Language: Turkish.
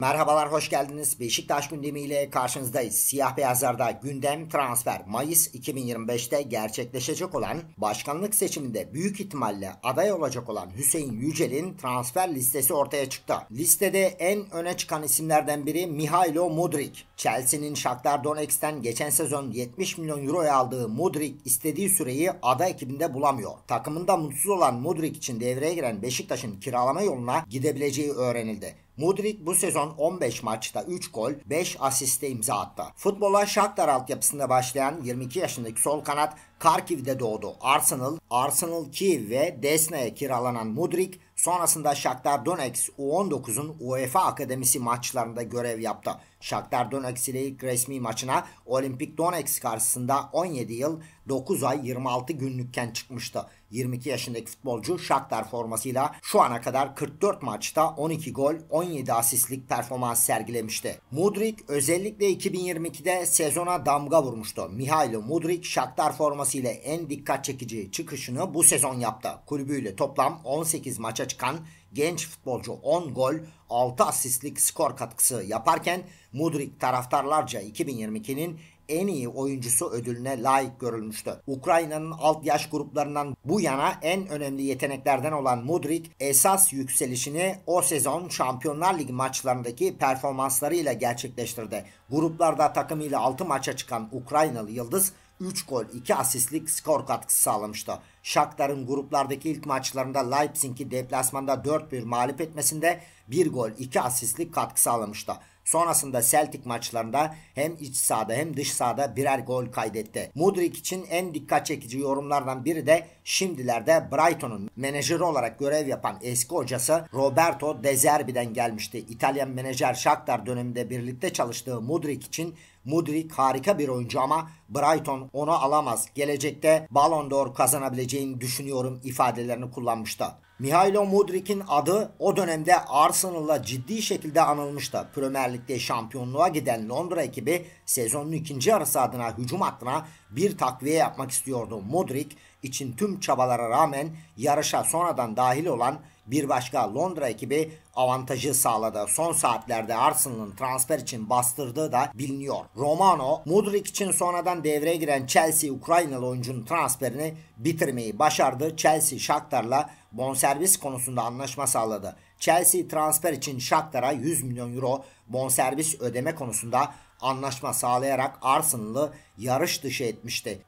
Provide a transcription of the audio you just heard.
Merhabalar, hoş geldiniz. Beşiktaş gündemiyle karşınızdayız. Siyah beyazlarda gündem transfer Mayıs 2025'te gerçekleşecek olan başkanlık seçiminde büyük ihtimalle aday olacak olan Hüseyin Yücel'in transfer listesi ortaya çıktı. Listede en öne çıkan isimlerden biri Mihailo Mudrik. Chelsea'nin Shakhtar Donetsk'ten geçen sezon 70 milyon euroya aldığı Mudrik istediği süreyi ada ekibinde bulamıyor. Takımında mutsuz olan Mudrik için devreye giren Beşiktaş'ın kiralama yoluna gidebileceği öğrenildi. Mudrik bu sezon 15 maçta 3 gol, 5 asiste imza attı. Futbola Shakhtar altyapısında başlayan 22 yaşındaki sol kanat Karkiv'de doğdu. Arsenal, Arsenal Kiev ve Desna'ya kiralanan Mudrik sonrasında Shakhtar Donetsk U19'un UEFA Akademisi maçlarında görev yaptı. Shakhtar Donetsk ile ilk resmi maçına Olimpik Donetsk karşısında 17 yıl 9 ay 26 günlükken çıkmıştı. 22 yaşındaki futbolcu Shakhtar formasıyla şu ana kadar 44 maçta 12 gol 17 asistlik performans sergilemişti. Mudrik özellikle 2022'de sezona damga vurmuştu. Mihailo Mudrik Shakhtar forması performansıyla en dikkat çekici çıkışını bu sezon yaptı. Kulübüyle toplam 18 maça çıkan genç futbolcu 10 gol 6 asistlik skor katkısı yaparken Mudrik taraftarlarca 2022'nin en iyi oyuncusu ödülüne layık görülmüştü. Ukrayna'nın alt yaş gruplarından bu yana en önemli yeteneklerden olan Mudrik esas yükselişini o sezon Şampiyonlar Ligi maçlarındaki performanslarıyla gerçekleştirdi. Gruplarda takımıyla 6 maça çıkan Ukraynalı Yıldız 3 gol 2 asistlik skor katkısı sağlamıştı. Shakhtar'ın gruplardaki ilk maçlarında Leipzig'i deplasmanda 4-1 mağlup etmesinde 1 gol 2 asistlik katkı sağlamıştı. Sonrasında Celtic maçlarında hem iç sahada hem dış sahada birer gol kaydetti. Mudrik için en dikkat çekici yorumlardan biri de şimdilerde Brighton'un menajeri olarak görev yapan eski hocası Roberto De Zerbi'den gelmişti. İtalyan menajer Shakhtar döneminde birlikte çalıştığı Mudrik için Mudrik harika bir oyuncu ama Brighton onu alamaz. Gelecekte Ballon d'Or kazanabilecek olabileceğini düşünüyorum ifadelerini kullanmıştı. Mihailo Mudrik'in adı o dönemde Arsenal'la ciddi şekilde anılmıştı. Premier Lig'de şampiyonluğa giden Londra ekibi sezonun ikinci yarısı adına hücum hattına bir takviye yapmak istiyordu. Mudrik için tüm çabalara rağmen yarışa sonradan dahil olan bir başka Londra ekibi avantajı sağladı. Son saatlerde Arsenal'ın transfer için bastırdığı da biliniyor. Romano, Mudrik için sonradan devreye giren Chelsea Ukraynalı oyuncunun transferini bitirmeyi başardı. Chelsea Shakhtar'la bonservis konusunda anlaşma sağladı. Chelsea transfer için Shakhtar'a 100 milyon euro bonservis ödeme konusunda anlaşma sağlayarak Arsenal'ı yarış dışı etmişti.